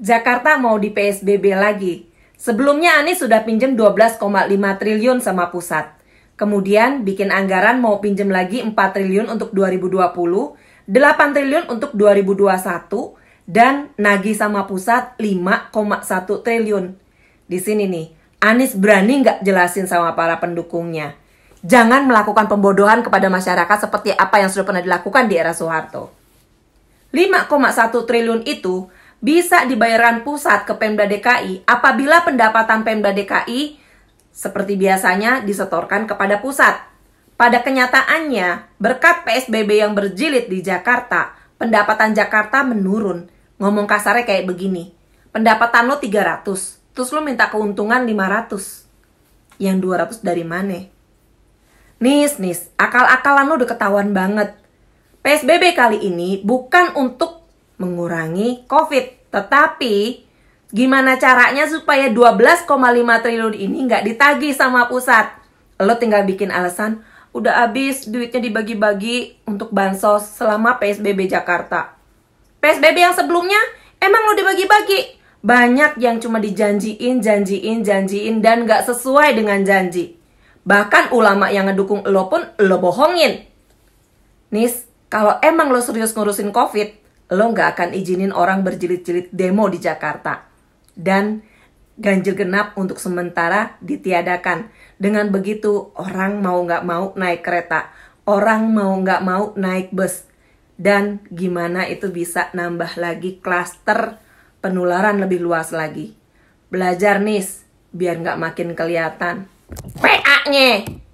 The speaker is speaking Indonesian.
Jakarta mau di PSBB lagi. Sebelumnya Anies sudah pinjam 12,5 triliun sama pusat. Kemudian bikin anggaran mau pinjam lagi 4 triliun untuk 2020, 8 triliun untuk 2021, dan nagih sama pusat 5,1 triliun. Di sini nih, Anies berani nggak jelasin sama para pendukungnya. Jangan melakukan pembodohan kepada masyarakat seperti apa yang sudah pernah dilakukan di era Soeharto. 5,1 triliun itu bisa dibayarkan pusat ke Pemda DKI apabila pendapatan Pemda DKI seperti biasanya disetorkan kepada pusat. Pada kenyataannya, berkat PSBB yang berjilid di Jakarta, pendapatan Jakarta menurun. Ngomong kasarnya kayak begini, pendapatan lo 300, terus lo minta keuntungan 500. Yang 200 dari mana? Nis, nis, akal-akalan lo udah ketahuan banget. PSBB kali ini bukan untuk mengurangi COVID. Tetapi gimana caranya supaya 12,5 triliun ini nggak ditagi sama pusat? Lo tinggal bikin alasan, udah habis duitnya dibagi-bagi untuk bansos selama PSBB Jakarta. PSBB yang sebelumnya emang lo dibagi-bagi. Banyak yang cuma dijanjiin, janjiin, janjiin, dan nggak sesuai dengan janji. Bahkan ulama yang ngedukung lo pun lo bohongin. Nis, kalau emang lo serius ngurusin COVID, lo nggak akan izinin orang berjilid-jilid demo di Jakarta. Dan ganjil genap untuk sementara ditiadakan. Dengan begitu, orang mau nggak mau naik kereta, orang mau nggak mau naik bus. Dan gimana itu bisa nambah lagi klaster penularan lebih luas lagi. Belajar nis, biar nggak makin kelihatan. PA-nya!